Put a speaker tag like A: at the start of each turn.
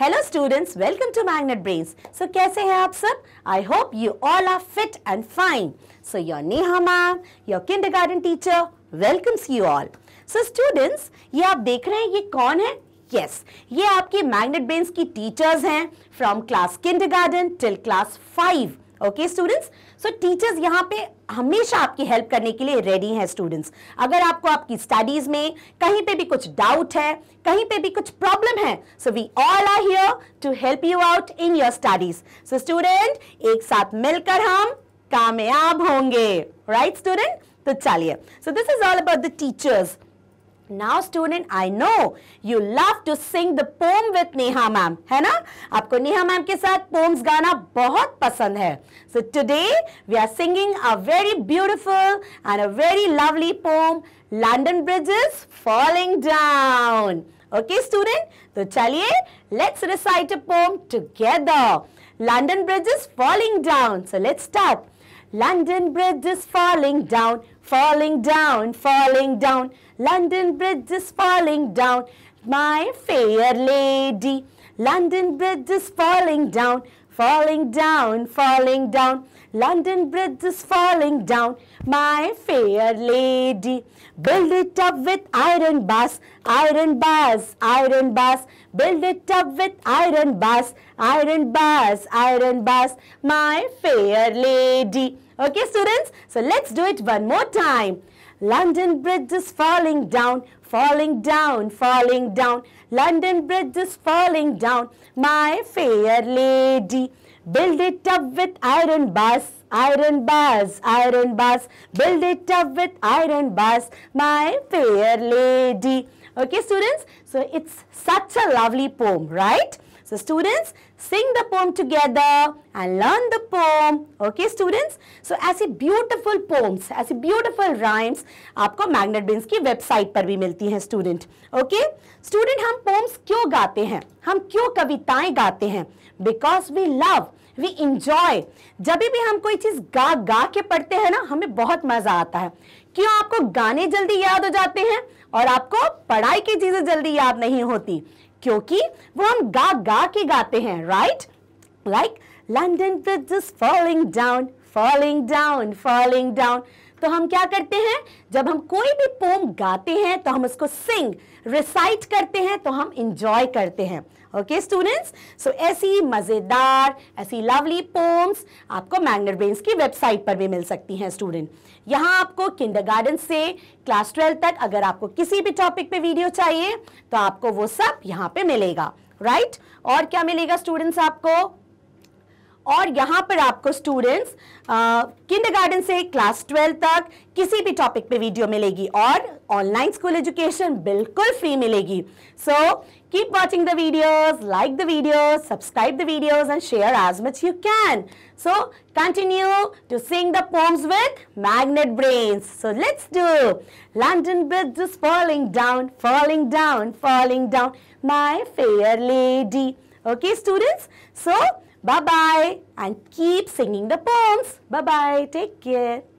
A: Hello students welcome to Magnet Brains so कैसे हैं आप सब I hope you all are fit and fine so your Neha ma'am your kindergarten teacher welcomes you all so students ये आप देख रहे हैं ये कौन है यस yes, ये आपके मैग्नेट ब्रेन्स की टीचर्स हैं from class kindergarten till class five okay students so teachers यहाँ पे हमेशा आपकी हेल्प करने के लिए रेडी हैं स्टूडेंट्स अगर आपको आपकी स्टडीज में कहीं पे भी कुछ डाउट है कहीं पे भी कुछ प्रॉब्लम है so we all are here to help you out in your studies so student एक साथ मिलकर हम कामयाब होंगे राइट right, स्टूडेंट तो चलिए so this is all about the teachers Now student, I know you love to sing the poem with Neha ma'am, है ना? आपको Neha ma'am के साथ poems गाना बहुत पसंद है. So today we are singing a very beautiful and a very lovely poem, London Bridges Falling Down. Okay student, तो चलिए let's recite a poem together. London Bridges Falling Down. So let's start. London Bridges Falling Down falling down, falling down. London Bridge is falling down, my fair lady. London Bridge is falling down, falling down, falling down. London Bridge is falling down, my fair lady. Build it up with iron bars, iron bars, iron bars. Build it up with iron bars, iron bars, iron bars, my fair lady. Okay, students? So, let's do it one more time. London Bridge is falling down, falling down, falling down. London Bridge is falling down, my fair lady. Build it up with iron bars, iron bars, iron bars. Build it up with iron bars, my fair lady. Okay, students? So, it's such a lovely poem, right? So, students, sing the poem together and learn the poem. Okay, students? So, ऐसी beautiful poems, ऐसी beautiful rhymes aapko Magnet bins ki website par bhi milti हैं student Okay? student hum poems क्यों gaate hain hum क्यों कविताएं gaate hain Because we love. We enjoy. जब भी हम कोई चीज़ गा गा के पढ़ते हैं ना हमें बहुत मज़ा आता है क्यों आपको गाने जल्दी याद हो जाते हैं और आपको पढ़ाई की चीजें जल्दी याद नहीं होती क्योंकि वो हम गा गा के गाते हैं right like London Bridge is falling down falling down falling down तो हम क्या करते हैं जब हम कोई भी पोम गाते हैं तो हम उसको सिंग रिसाइट करते हैं तो हम इंजॉय करते हैं ओके स्टूडेंट्स सो ऐसी मज़ेदार ऐसी लवली पोम्स आपको मैग्नेट ब्रेन्स की वेबसाइट पर भी मिल सकती हैं स्टूडेंट यहाँ आपको किंडरगार्टन से क्लास ट्वेल्व तक अगर आपको किसी भी टॉपिक पे वीडियो चाहिए तो आपको वो सब यहाँ पे मिलेगा राइट right? और क्या मिलेगा स्टूडेंट्स आपको और यहाँ पर आपको स्टूडेंट्स किंडरगार्टन uh, से क्लास ट्वेल्व तक किसी भी टॉपिक पे वीडियो मिलेगी और ऑनलाइन स्कूल एजुकेशन बिल्कुल फ्री मिलेगी so keep watching the videos like the videos subscribe the videos and share as much you can so continue to sing the poems with Magnet Brains so let's do London Bridge is falling down falling down falling down my fair lady okay students so Bye-bye and keep singing the poems. Bye-bye. Take care.